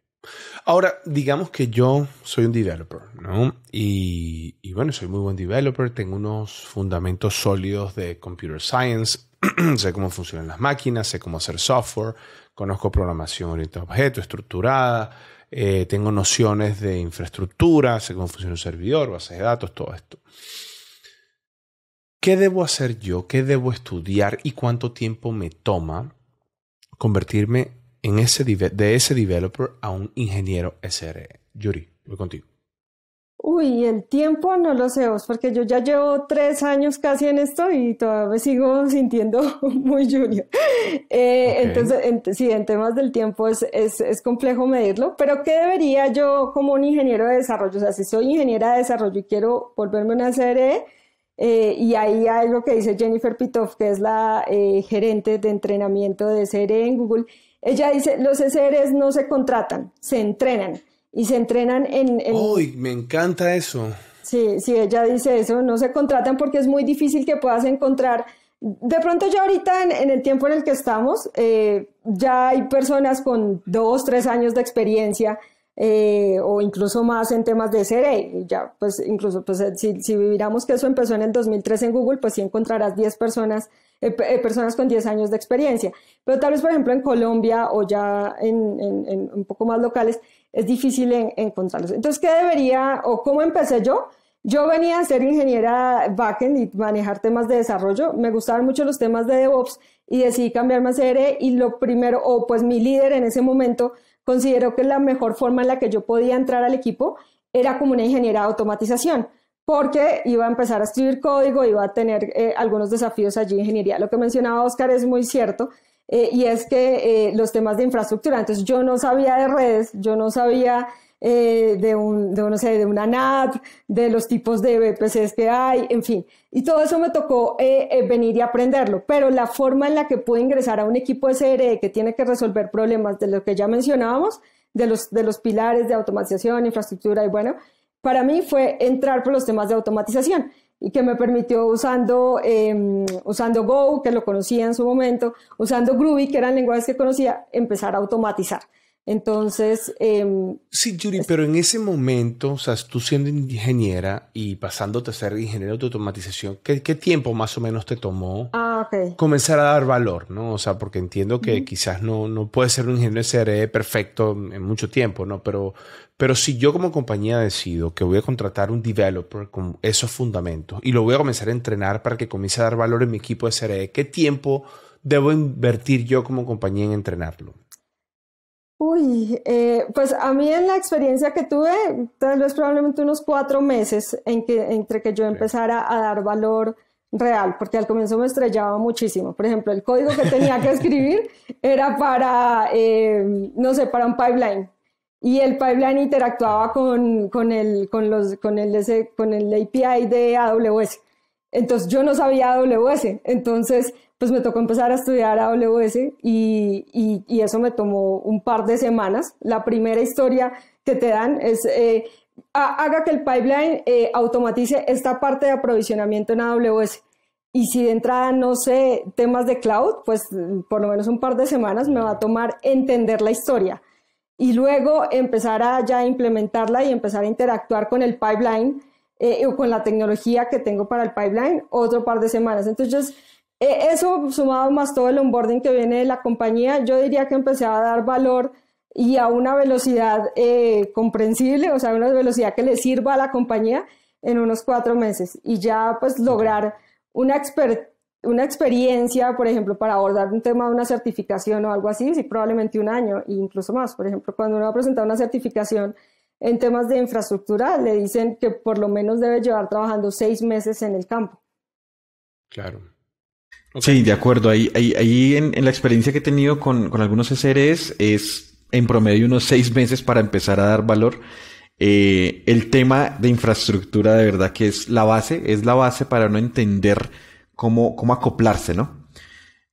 Ahora, digamos que yo soy un developer, ¿no? y bueno, soy muy buen developer, tengo unos fundamentos sólidos de computer science, sé cómo funcionan las máquinas, sé cómo hacer software, Conozco programación orientada a objetos, estructurada, eh, tengo nociones de infraestructura, sé cómo funciona un servidor, bases de datos, todo esto. ¿Qué debo hacer yo? ¿Qué debo estudiar? ¿Y cuánto tiempo me toma convertirme en ese de ese developer a un ingeniero SRE? Yuri, voy contigo. Uy, el tiempo no lo sé, porque yo ya llevo tres años casi en esto y todavía me sigo sintiendo muy junior. Eh, entonces, en, sí, en temas del tiempo es, es, es, complejo medirlo, pero ¿qué debería yo como un ingeniero de desarrollo? O sea, si soy ingeniera de desarrollo y quiero volverme una SRE, eh, y ahí hay lo que dice Jennifer Pitoff, que es la eh, gerente de entrenamiento de SRE en Google, ella dice, los SREs no se contratan, se entrenan y se entrenan en... ¡Uy, me encanta eso! Sí, sí, ella dice eso, no se contratan porque es muy difícil que puedas encontrar. De pronto ya ahorita en, el tiempo en el que estamos, eh, ya hay personas con dos, tres años de experiencia eh, o incluso más en temas de CRE. Ya, pues incluso, pues eh, si, si que eso empezó en el 2003 en Google, pues sí encontrarás 10 personas, personas con 10 años de experiencia. Pero tal vez, por ejemplo, en Colombia o ya en un poco más locales, es difícil encontrarlos. Entonces, ¿qué debería o cómo empecé yo? Yo venía a ser ingeniera backend y manejar temas de desarrollo. Me gustaban mucho los temas de DevOps y decidí cambiarme a CRE y lo primero, o pues mi líder en ese momento consideró que la mejor forma en la que yo podía entrar al equipo era como una ingeniera de automatización, porque iba a empezar a escribir código, iba a tener eh, algunos desafíos allí en ingeniería. Lo que mencionaba Oscar es muy cierto. Eh, y es que eh, los temas de infraestructura. Entonces yo no sabía de redes, yo no sabía eh, de, de, no sé, de una NAT, de los tipos de VPCs que hay, en fin. Y todo eso me tocó venir y aprenderlo, pero la forma en la que pude ingresar a un equipo de SRE que tiene que resolver problemas de lo que ya mencionábamos, de los, de los pilares de automatización, infraestructura y bueno, para mí fue entrar por los temas de automatización y que me permitió usando, em, usando Go, que lo conocía en su momento, usando Groovy, que eran lenguajes que conocía, empezar a automatizar. Entonces... Eh, sí, Yuri, pero en ese momento, o sea, tú siendo ingeniera y pasándote a ser ingeniero de automatización, ¿qué, ¿qué, tiempo más o menos te tomó ah, okay. comenzar a dar valor? ¿no? O sea, porque entiendo que quizás no, no puedes ser un ingeniero de CRE perfecto en mucho tiempo, ¿no? Pero, pero si yo como compañía decido que voy a contratar un developer con esos fundamentos y lo voy a comenzar a entrenar para que comience a dar valor en mi equipo de SRE, ¿qué tiempo debo invertir yo como compañía en entrenarlo? Uy, eh, pues a mí en la experiencia que tuve, tal vez probablemente unos cuatro meses en que, entre que yo empezara a dar valor real, porque al comienzo me estrellaba muchísimo. Por ejemplo, el código que tenía que escribir era para, eh, no sé, para un pipeline y el pipeline interactuaba con, con, el, con, los, con, el, con el API de AWS. Entonces yo no sabía AWS, entonces pues me tocó empezar a estudiar AWS y, y, eso me tomó un par de semanas. La primera historia que te dan es eh, haga que el pipeline eh, automatice esta parte de aprovisionamiento en AWS. Y si de entrada no sé temas de cloud, pues por lo menos un par de semanas me va a tomar entender la historia y luego empezar a ya implementarla y empezar a interactuar con el pipeline eh, o con la tecnología que tengo para el pipeline otro par de semanas. Entonces, eh, eso sumado más todo el onboarding que viene de la compañía, yo diría que empecé a dar valor y a una velocidad eh, comprensible, o sea, una velocidad que le sirva a la compañía en unos cuatro meses y ya pues lograr una expertise una experiencia, por ejemplo, para abordar un tema de una certificación o algo así, sí, probablemente un año e incluso más. Por ejemplo, cuando uno va a presentar una certificación en temas de infraestructura, le dicen que por lo menos debe llevar trabajando seis meses en el campo. Claro. Sí, de acuerdo. Ahí, ahí, en, la experiencia que he tenido con, con algunos CCRs es en promedio unos seis meses para empezar a dar valor. Eh, el tema de infraestructura de verdad que es la base, es la base para no entender cómo, cómo acoplarse, ¿no?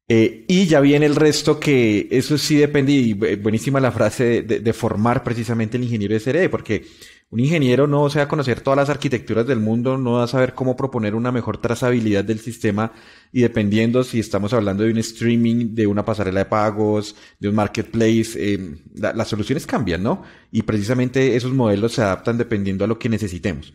Eh, y ya viene el resto que eso sí depende, y eh, buenísima la frase de, formar precisamente el ingeniero de SRE, porque un ingeniero no se va a conocer todas las arquitecturas del mundo, no va a saber cómo proponer una mejor trazabilidad del sistema y dependiendo si estamos hablando de un streaming, de una pasarela de pagos, de un marketplace, eh, las soluciones cambian, ¿no? Y precisamente esos modelos se adaptan dependiendo a lo que necesitemos.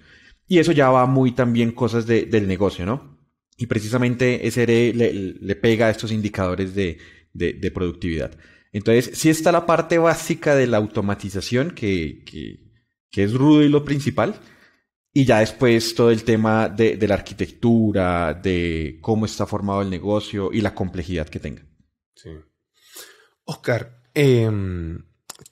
Y eso ya va muy también cosas de, del negocio, ¿no? Y precisamente ese le, le pega a estos indicadores de, de, de, productividad. Entonces, sí está la parte básica de la automatización, que, que, es rudo y lo principal. Y ya después todo el tema de, de, la arquitectura, de cómo está formado el negocio y la complejidad que tenga. Sí. Oscar, eh,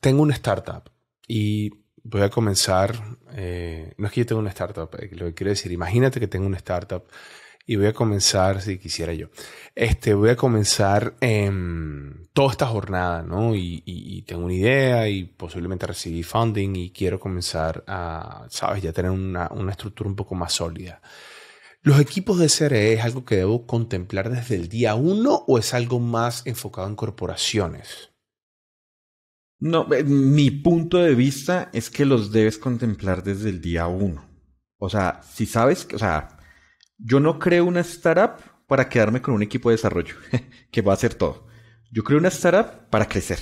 tengo una startup y voy a comenzar. Eh, no es que yo tenga una startup, eh, lo que quiero decir, imagínate que tengo una startup y voy a comenzar, si quisiera yo, este, voy a comenzar em, toda esta jornada, ¿no? Y, tengo una idea y posiblemente recibí funding y quiero comenzar a, sabes, ya tener una, una estructura un poco más sólida. ¿Los equipos de CRE es algo que debo contemplar desde el día uno o es algo más enfocado en corporaciones? No, eh, mi punto de vista es que los debes contemplar desde el día uno. O sea, si sabes, o sea, yo no creo una startup para quedarme con un equipo de desarrollo que va a hacer todo. Yo creo una startup para crecer.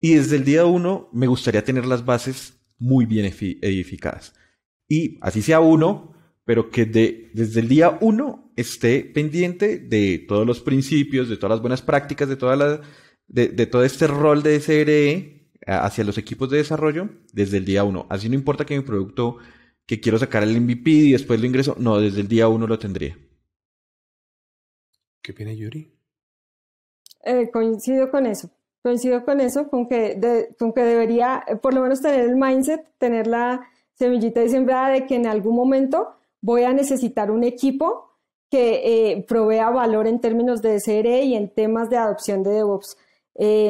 Y desde el día uno me gustaría tener las bases muy bien edificadas. Y así sea uno, pero que de, desde el día uno esté pendiente de todos los principios, de todas las buenas prácticas, de, de todo este rol de SRE hacia los equipos de desarrollo desde el día uno. Así no importa que mi producto que quiero sacar el MVP y después lo ingreso. No, desde el día uno lo tendría. ¿Qué opina Yuri? Eh, coincido con eso. Coincido con eso, con que, con que debería eh, por lo menos tener el mindset, tener la semillita y sembrada de que en algún momento voy a necesitar un equipo que eh, provea valor en términos de SRE y en temas de adopción de DevOps.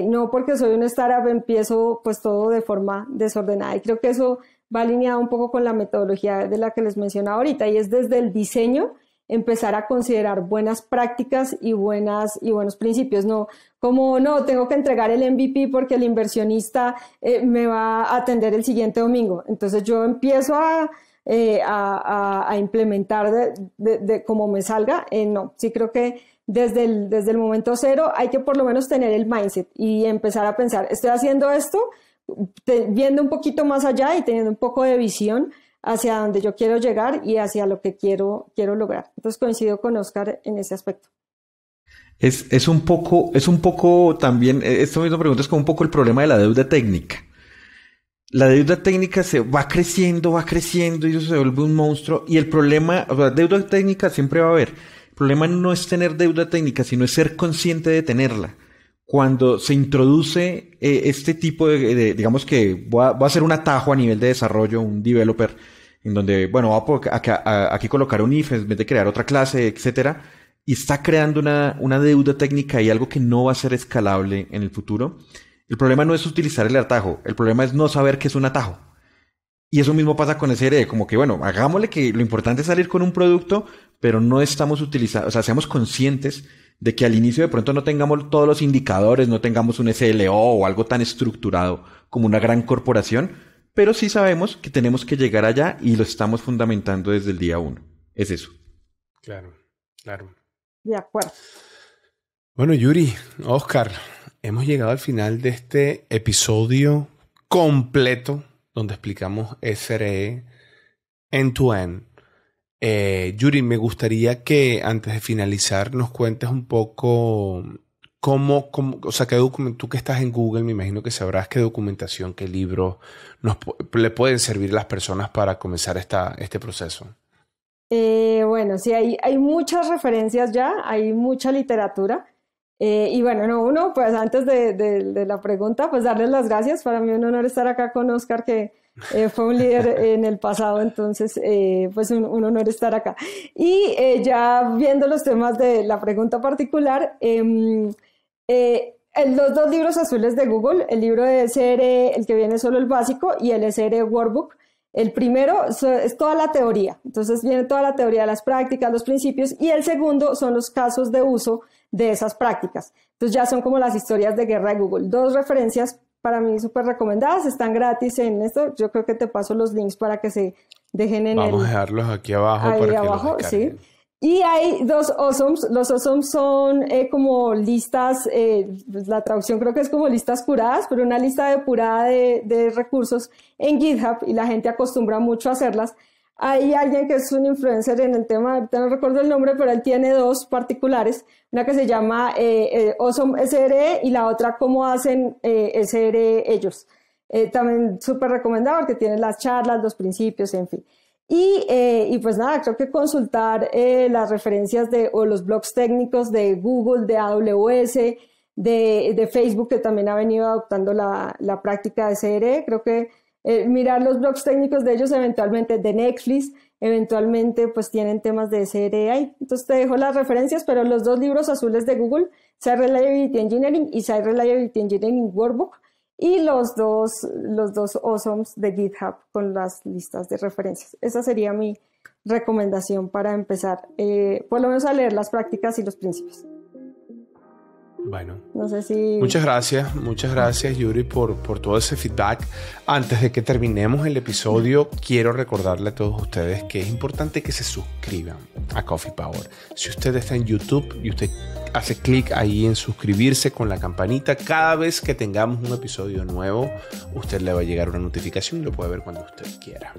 no porque soy una startup empiezo pues todo de forma desordenada y creo que eso va alineado un poco con la metodología de la que les mencionaba ahorita y es desde el diseño empezar a considerar buenas prácticas y buenas y buenos principios, no como no tengo que entregar el MVP porque el inversionista eh, me va a atender el siguiente domingo. Entonces yo empiezo a, eh, a, implementar de, de, como me salga. Eh, no, sí creo que desde el, desde el momento cero hay que por lo menos tener el mindset y empezar a pensar, estoy haciendo esto, viendo un poquito más allá y teniendo un poco de visión hacia donde yo quiero llegar y hacia lo que quiero, quiero lograr. Entonces coincido con Oscar en ese aspecto. Es, un poco, es un poco también, eh, esto me pregunta es como un poco el problema de la deuda técnica. La deuda técnica se va creciendo, va creciendo y eso se vuelve un monstruo. Y el problema, o sea, deuda técnica siempre va a haber. El problema no es tener deuda técnica, sino es ser consciente de tenerla cuando se introduce eh, este tipo de, digamos que va a, ser un atajo a nivel de desarrollo, un developer, en donde, bueno, va a, aquí colocar un if en vez de crear otra clase, etcétera, y está creando una, una deuda técnica y algo que no va a ser escalable en el futuro. El problema no es utilizar el atajo, el problema es no saber qué es un atajo. Y eso mismo pasa con ese e e, como que bueno, hagámosle que lo importante es salir con un producto, pero no estamos utilizando, o sea, seamos conscientes de que al inicio de pronto no tengamos todos los indicadores, no tengamos un SLO o algo tan estructurado como una gran corporación, pero sí sabemos que tenemos que llegar allá y lo estamos fundamentando desde el día uno. Es eso. Claro, claro. De acuerdo. Bueno, Yuri, Oscar, hemos llegado al final de este episodio completo donde explicamos SRE end-to-end. -end. Eh, Yuri, me gustaría que antes de finalizar nos cuentes un poco cómo, o sea, qué tú que estás en Google, me imagino que sabrás qué documentación, qué nos le pueden servir las personas para comenzar esta, este proceso. Eh, bueno, sí, hay, hay muchas referencias ya, hay mucha literatura. Eh, y bueno, no, uno, pues antes de, la pregunta, pues darles las gracias. Para mí un honor estar acá con Oscar, que eh, fue un líder en el pasado, entonces eh, pues un, honor estar acá. Y eh, ya viendo los temas de la pregunta particular, em, eh, los dos libros azules de Google, el libro de SRE, el que viene solo el básico, y el SRE Workbook, el primero es toda la teoría, entonces viene toda la teoría de las prácticas, los principios, y el segundo son los casos de uso de esas prácticas. Entonces ya son como las historias de guerra de Google, dos referencias para mí súper recomendadas, están gratis en esto. Yo creo que te paso los links para que se dejen en Vamos el... a dejarlos aquí abajo ahí abajo, sí. Y hay dos OSOMs. Los OSOMs son eh, como listas, eh, la traducción creo que es como listas curadas, pero una lista depurada de, de recursos en GitHub y la gente acostumbra mucho a hacerlas hay alguien que es un influencer en el tema, ahorita no recuerdo el nombre, pero él tiene dos particulares, una que se llama eh, eh Awesome e y la otra cómo hacen eh, SRE ellos. Eh, también súper recomendado porque tiene las charlas, los principios, en fin. Y, eh, pues nada, creo que consultar las referencias de, o los blogs técnicos de Google, de AWS, de, Facebook, que también ha venido adoptando la, la práctica de SRE, creo que eh, mirar los blogs técnicos de ellos, eventualmente de Netflix, eventualmente pues tienen temas de SRE Entonces te dejo las referencias, pero los dos libros azules de Google, Site Reliability Engineering y Site Reliability Engineering Workbook, y los dos, los dos awesomes de GitHub con las listas de referencias. Esa sería mi recomendación para empezar, eh, por lo menos a leer las prácticas y los principios. Bueno. No sé si... Muchas gracias, muchas gracias Yuri por, por todo ese feedback. Antes de que terminemos el episodio, quiero recordarle a todos ustedes que es importante que se suscriban a Coffee Power. Si usted está en YouTube y usted hace clic ahí en suscribirse con la campanita. Cada vez que tengamos un episodio nuevo, usted le va a llegar una notificación y lo puede ver cuando usted quiera.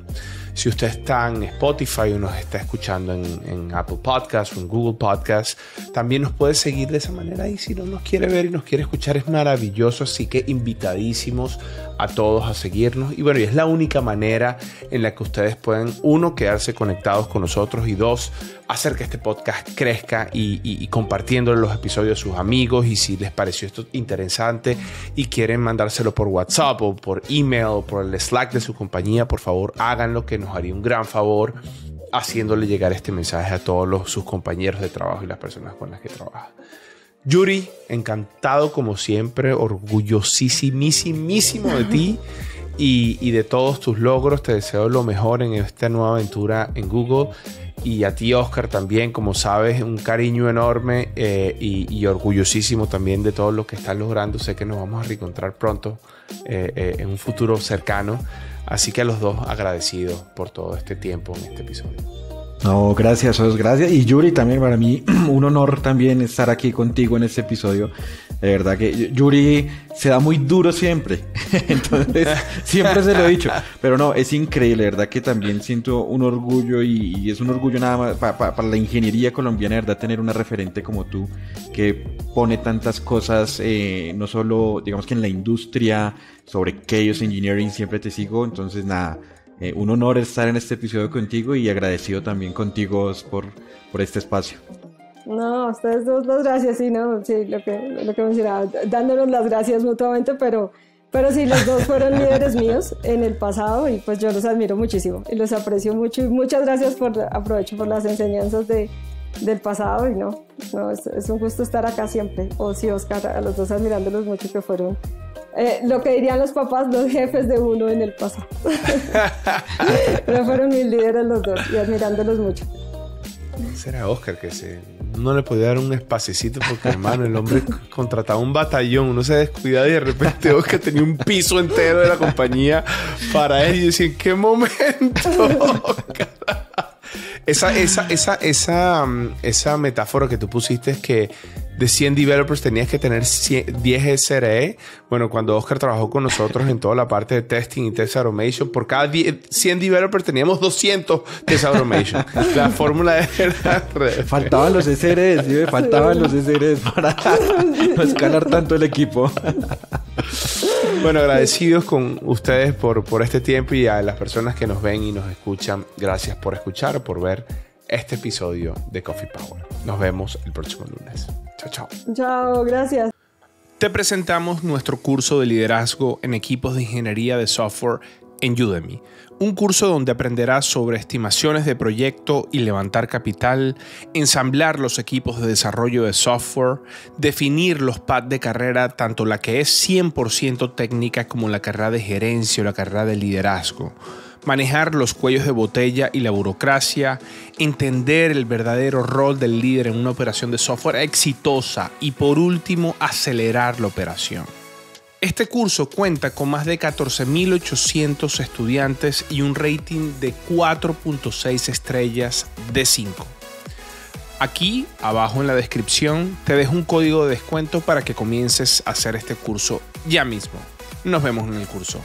Si usted está en Spotify o nos está escuchando en, Apple Podcasts o en Google Podcasts, también nos puede seguir de esa manera. Y si no nos quiere ver y nos quiere escuchar, es maravilloso. Así que invitadísimos a todos a seguirnos. Y bueno, y es la única manera en la que ustedes pueden, uno, quedarse conectados con nosotros y dos, hacer que este podcast crezca y, y, compartiendo los episodios a sus amigos y si les pareció esto interesante y quieren mandárselo por WhatsApp o por email o por el Slack de su compañía, por favor háganlo que nos haría un gran favor haciéndole llegar este mensaje a todos los, sus compañeros de trabajo y las personas con las que trabaja. Yuri, encantado como siempre, orgullosísimísimo de ti y, de todos tus logros. Te deseo lo mejor en esta nueva aventura en Google y a ti Oscar también, como sabes, un cariño enorme eh, y, orgullosísimo también de todo lo que están logrando. Sé que nos vamos a reencontrar pronto eh, eh, en un futuro cercano. Así que a los dos agradecidos por todo este tiempo en este episodio. No, gracias, gracias. Y Yuri, también para mí un honor también estar aquí contigo en este episodio. De verdad que Yuri se da muy duro siempre. Entonces, siempre se lo he dicho. Pero no, es increíble, verdad que también siento un orgullo y, es un orgullo nada más para la ingeniería colombiana, de verdad, tener una referente como tú que pone tantas cosas, eh, no solo, digamos que en la industria, sobre Chaos Engineering, siempre te sigo. Entonces, nada eh, un honor estar en este episodio contigo y agradecido también contigo por, por este espacio. No, ustedes dos las gracias, sí, no, sí, lo que, lo que mencionaba, dándonos las gracias mutuamente, pero, pero sí, los dos fueron líderes míos en el pasado y pues yo los admiro muchísimo y los aprecio mucho y muchas gracias por, aprovecho por las enseñanzas de, del pasado y no, no es, un gusto estar acá siempre. O sí, Oscar, a los dos admirándolos mucho que fueron eh, lo que dirían los papás, los jefes de uno en el pasado. Pero fueron mis líderes los dos y admirándolos mucho. era Oscar que se no le podía dar un espacecito porque, hermano, el hombre contrataba un batallón, uno se descuidaba y de repente Oscar tenía un piso entero de la compañía para él. Y decía, ¿en qué momento? Oscar? Esa, esa, esa, esa, mm, esa metáfora que tú pusiste es que de 100 developers tenías que tener 10 SRE. Bueno, cuando Oscar trabajó con nosotros en toda la parte de testing y test automation, por cada 100 developers teníamos 200 test automation. la fórmula era... faltaban los SREs, ¿sí? faltaban los SREs para no escalar tanto el equipo. Bueno, agradecidos con ustedes por, por este tiempo y a las personas que nos ven y nos escuchan. Gracias por escuchar, por ver este episodio de Coffee Power. Nos vemos el próximo lunes. Chao, chao. Chao, gracias. Te presentamos nuestro curso de liderazgo en equipos de ingeniería de software en Udemy, un curso donde aprenderás sobre estimaciones de proyecto y levantar capital, ensamblar los equipos de desarrollo de software, definir los pads de carrera, tanto la que es 100% técnica como la carrera de gerencia o la carrera de liderazgo manejar los cuellos de botella y la burocracia, entender el verdadero rol del líder en una operación de software exitosa y por último acelerar la operación. Este curso cuenta con más de 14.800 estudiantes y un rating de 4.6 estrellas de 5. Aquí abajo en la descripción te dejo un código de descuento para que comiences a hacer este curso ya mismo. Nos vemos en el curso.